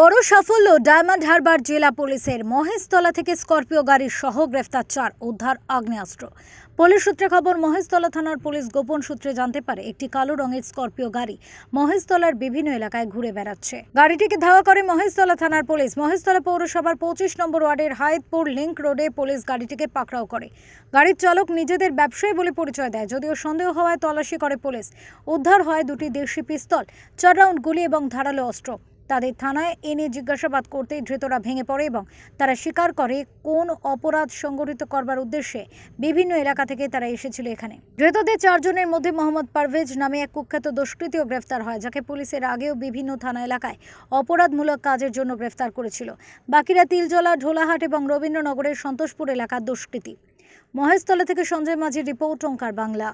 বড় সাফল্য ডায়মন্ড হারবার জেলা পুলিশের মহেশতলা থেকে স্করপিও গাড়ির সহ গ্রেফতার চার উদ্ধার আগ্নেয়াস্ত্র পুলিশ সূত্রে খবর মহেশতলা থানার পুলিশ গোপন সূত্রে জানতে পারে একটি কালো রঙের স্করপিও গাড়ি মহেশতলার বিভিন্ন এলাকায় ঘুরে বেড়াচ্ছে গাড়িটিকে ধাওয়া করে মহেশতলা থানার পুলিশ মহেশতলা পৌরসভার পঁচিশ নম্বর ওয়ার্ডের হায়দপুর লিংক রোডে পুলিশ গাড়িটিকে পাকড়াও করে গাড়ির চালক নিজেদের ব্যবসায়ী বলে পরিচয় দেয় যদিও সন্দেহ হওয়ায় তল্লাশি করে পুলিশ উদ্ধার হয় দুটি দেশি পিস্তল চার রাউন্ড গুলি এবং ধারালো অস্ত্র তাদের থানায় এনে জিজ্ঞাসাবাদ করতেই ধৃতরা ভেঙে পড়ে এবং তারা স্বীকার করে কোন অপরাধ সংগঠিত করবার উদ্দেশ্যে বিভিন্ন এলাকা থেকে তারা এসেছিল এখানে ধৃতদের চারজনের মধ্যে মোহাম্মদ পারভেজ নামে এক কুখ্যাত দুষ্কৃতীও গ্রেফতার হয় যাকে পুলিশের আগেও বিভিন্ন থানা এলাকায় অপরাধমূলক কাজের জন্য গ্রেফতার করেছিল বাকিরা তিলজলা ঢোলাহাট এবং রবীন্দ্রনগরের সন্তোষপুর এলাকার দুষ্কৃতী মহেশতলা থেকে সঞ্জয় মাঝির রিপোর্ট ওঙ্কার বাংলা